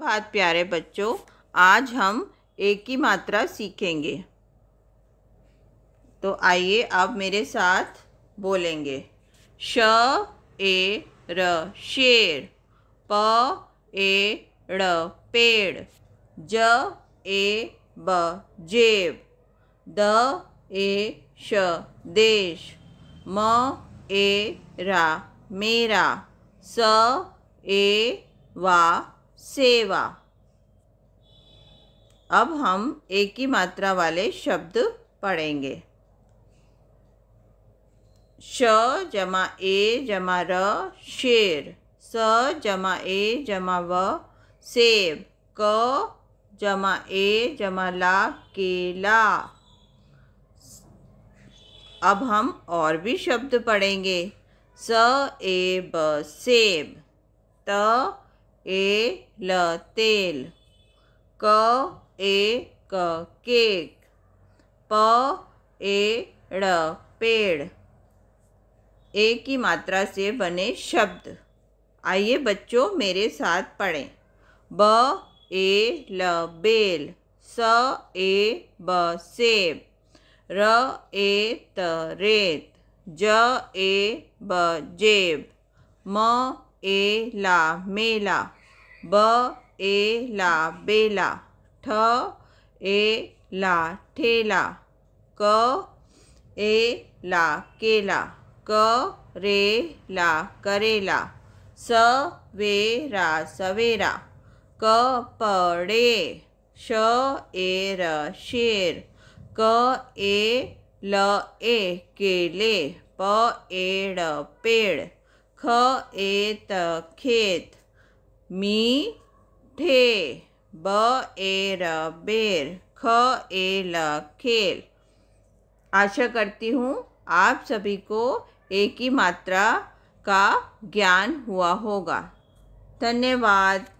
बात प्यारे बच्चों आज हम एक ही मात्रा सीखेंगे तो आइए आप मेरे साथ बोलेंगे श ए र शेर प ए ड़ पेड़ ज ए ब जेब द ए श देश म ए रा मेरा स ए वा सेवा अब हम एक ही मात्रा वाले शब्द पढ़ेंगे श जमा ए जमा र शेर स जमा ए जमा व सेब क जमा ए जमा ला केला अब हम और भी शब्द पढ़ेंगे स ए ब सेब त ए ल तेल क ए क केक प ए ड़ पेड़ ए की मात्रा से बने शब्द आइए बच्चों मेरे साथ पढ़ें ब ए ल बेल स ए ब सेब र ए त रेत ज ए ब जेब म ए ला मेला ब ए ला बेला ठ ए ला ठेला क ए ला केला क रे ला करेला स वे रा सवेरा क पड़े श ए र शेर क ए ल ए केले प एड़ पेड़ ख ए त खेत मी ठे ब एर बेर ख ल खेल आशा करती हूँ आप सभी को एक ही मात्रा का ज्ञान हुआ होगा धन्यवाद